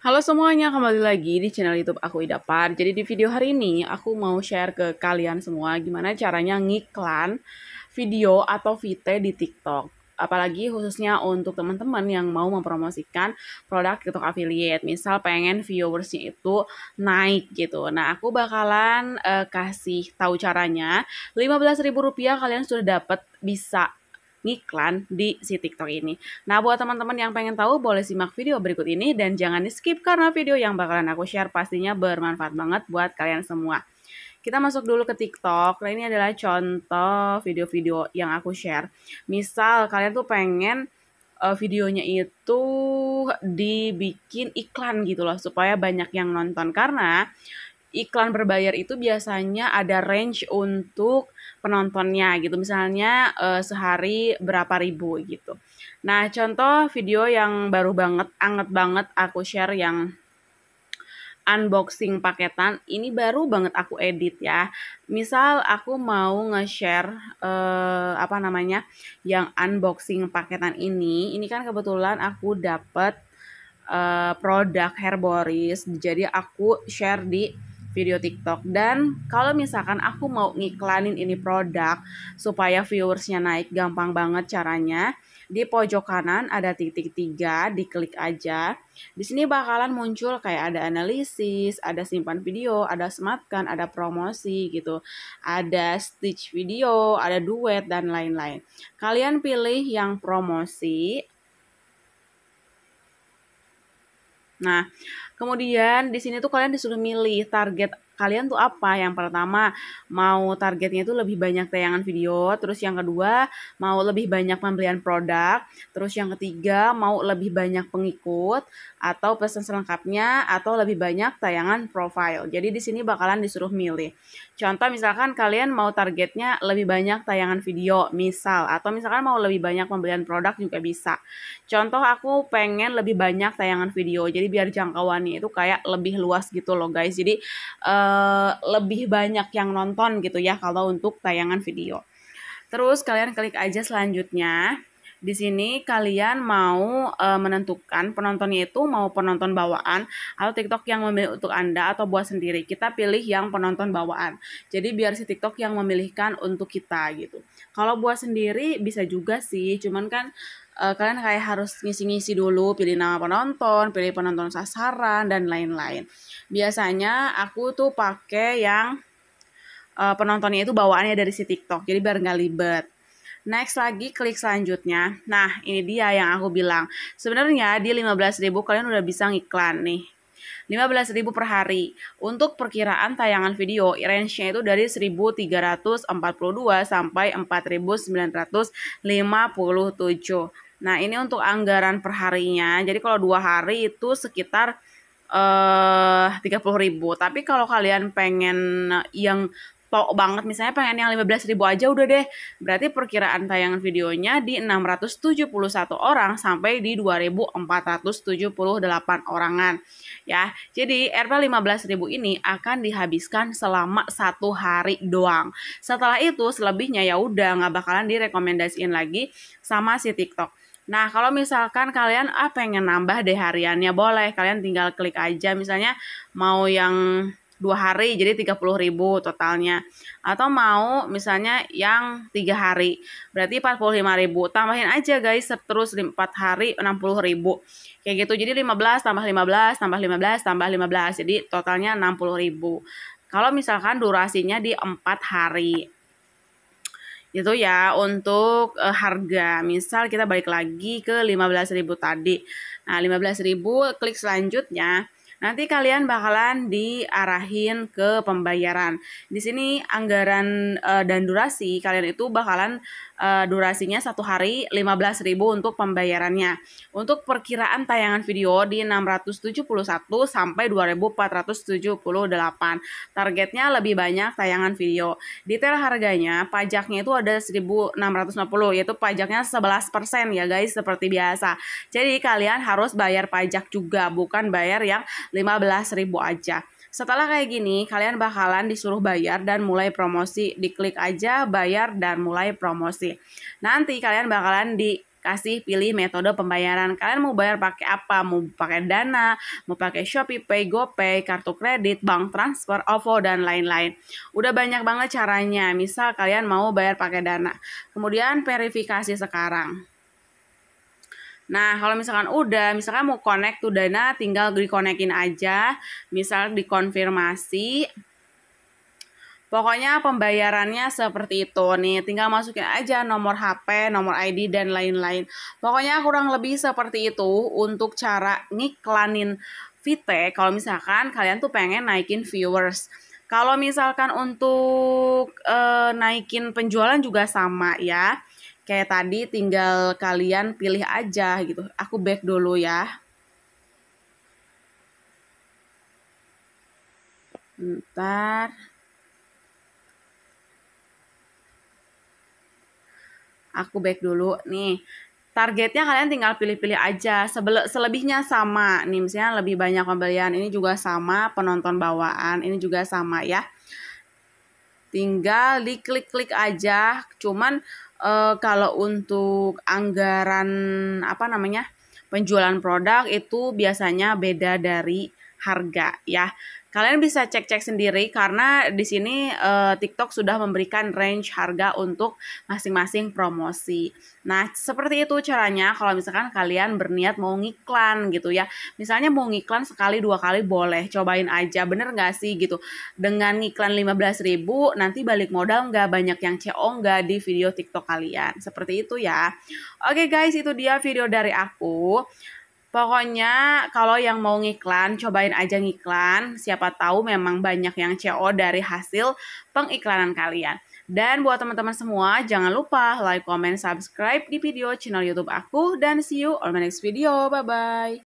Halo semuanya, kembali lagi di channel YouTube aku Ida Par. Jadi di video hari ini aku mau share ke kalian semua gimana caranya ngiklan video atau vite di TikTok apalagi khususnya untuk teman-teman yang mau mempromosikan produk TikTok affiliate. Misal pengen viewersnya itu naik gitu. Nah, aku bakalan uh, kasih tahu caranya. Rp15.000 kalian sudah dapat bisa ngiklan di si TikTok ini. Nah, buat teman-teman yang pengen tahu boleh simak video berikut ini dan jangan di-skip karena video yang bakalan aku share pastinya bermanfaat banget buat kalian semua. Kita masuk dulu ke TikTok. Nah, ini adalah contoh video-video yang aku share. Misal kalian tuh pengen uh, videonya itu dibikin iklan gitu loh supaya banyak yang nonton karena iklan berbayar itu biasanya ada range untuk penontonnya gitu misalnya uh, sehari berapa ribu gitu. Nah, contoh video yang baru banget, anget banget aku share yang unboxing paketan ini baru banget aku edit ya. Misal aku mau nge-share uh, apa namanya yang unboxing paketan ini. Ini kan kebetulan aku dapet uh, produk Herboris. Jadi aku share di video TikTok dan kalau misalkan aku mau ngiklanin ini produk supaya viewersnya naik gampang banget caranya di pojok kanan ada titik tiga, diklik aja. Di sini bakalan muncul kayak ada analisis, ada simpan video, ada sematkan, ada promosi gitu. Ada stitch video, ada duet, dan lain-lain. Kalian pilih yang promosi, Nah, kemudian di sini tuh kalian disuruh milih target kalian tuh apa? Yang pertama mau targetnya itu lebih banyak tayangan video, terus yang kedua mau lebih banyak pembelian produk, terus yang ketiga mau lebih banyak pengikut atau pesan selengkapnya atau lebih banyak tayangan profile. Jadi di sini bakalan disuruh milih. Contoh misalkan kalian mau targetnya lebih banyak tayangan video misal atau misalkan mau lebih banyak pembelian produk juga bisa. Contoh aku pengen lebih banyak tayangan video. Jadi biar jangkauannya itu kayak lebih luas gitu loh guys. Jadi uh, Eh, lebih banyak yang nonton gitu ya kalau untuk tayangan video. Terus kalian klik aja selanjutnya. Di sini kalian mau e, menentukan penontonnya itu mau penonton bawaan atau TikTok yang memilih untuk Anda atau buat sendiri. Kita pilih yang penonton bawaan. Jadi biar si TikTok yang memilihkan untuk kita gitu. Kalau buat sendiri bisa juga sih, cuman kan uh, eh, kalian kayak harus ngisi-ngisi dulu pilih nama penonton pilih penonton sasaran dan lain-lain biasanya aku tuh pakai yang uh, penontonnya itu bawaannya dari si TikTok jadi biar nggak libet Next lagi klik selanjutnya. Nah, ini dia yang aku bilang. Sebenarnya di 15.000 kalian udah bisa ngiklan nih. 15.000 per hari. Untuk perkiraan tayangan video, range-nya itu dari 1.342 sampai 4.957. Nah, ini untuk anggaran perharinya. Jadi kalau dua hari itu sekitar eh uh, 30.000. Tapi kalau kalian pengen yang pokok banget misalnya pengen yang 15 ribu aja udah deh berarti perkiraan tayangan videonya di 671 orang sampai di 2478 orangan ya jadi RP 15 ribu ini akan dihabiskan selama satu hari doang setelah itu selebihnya ya udah nggak bakalan direkomendasiin lagi sama si TikTok Nah, kalau misalkan kalian ah pengen nambah deh hariannya boleh, kalian tinggal klik aja misalnya mau yang dua hari jadi tiga puluh ribu totalnya atau mau misalnya yang tiga hari berarti empat puluh lima ribu tambahin aja guys terus empat hari enam puluh ribu kayak gitu jadi lima belas tambah lima belas tambah lima belas tambah lima belas jadi totalnya enam puluh ribu kalau misalkan durasinya di empat hari itu ya untuk uh, harga misal kita balik lagi ke lima belas ribu tadi nah ribu klik selanjutnya Nanti kalian bakalan diarahin ke pembayaran. Di sini anggaran uh, dan durasi kalian itu bakalan uh, durasinya satu hari 15.000 untuk pembayarannya. Untuk perkiraan tayangan video di 671 sampai 2478. Targetnya lebih banyak tayangan video. Detail harganya, pajaknya itu ada 1650 yaitu pajaknya 11% ya guys seperti biasa. Jadi kalian harus bayar pajak juga bukan bayar yang 15.000 aja. Setelah kayak gini, kalian bakalan disuruh bayar dan mulai promosi. Diklik aja bayar dan mulai promosi. Nanti kalian bakalan di kasih pilih metode pembayaran. Kalian mau bayar pakai apa? Mau pakai Dana, mau pakai Shopee Pay, GoPay, kartu kredit, bank transfer, OVO dan lain-lain. Udah banyak banget caranya. Misal kalian mau bayar pakai Dana. Kemudian verifikasi sekarang. Nah, kalau misalkan udah, misalkan mau connect tuh dana, tinggal dikonekin aja. Misal dikonfirmasi. Pokoknya pembayarannya seperti itu nih, tinggal masukin aja nomor HP, nomor ID, dan lain-lain. Pokoknya kurang lebih seperti itu untuk cara ngiklanin Vite kalau misalkan kalian tuh pengen naikin viewers. Kalau misalkan untuk e, naikin penjualan juga sama ya kayak tadi tinggal kalian pilih aja gitu. Aku back dulu ya. Bentar. Aku back dulu nih. Targetnya kalian tinggal pilih-pilih aja. Sebel selebihnya sama. Nih misalnya lebih banyak pembelian ini juga sama, penonton bawaan ini juga sama ya tinggal diklik-klik aja cuman e, kalau untuk anggaran apa namanya penjualan produk itu biasanya beda dari harga ya Kalian bisa cek-cek sendiri karena di sini uh, TikTok sudah memberikan range harga untuk masing-masing promosi. Nah, seperti itu caranya kalau misalkan kalian berniat mau ngiklan gitu ya. Misalnya mau ngiklan sekali dua kali boleh, cobain aja bener nggak sih gitu. Dengan ngiklan 15.000 nanti balik modal nggak banyak yang CO nggak di video TikTok kalian. Seperti itu ya. Oke guys, itu dia video dari aku. Pokoknya kalau yang mau ngiklan, cobain aja ngiklan. Siapa tahu memang banyak yang CO dari hasil pengiklanan kalian. Dan buat teman-teman semua, jangan lupa like, comment, subscribe di video channel YouTube aku. Dan see you on my next video. Bye-bye.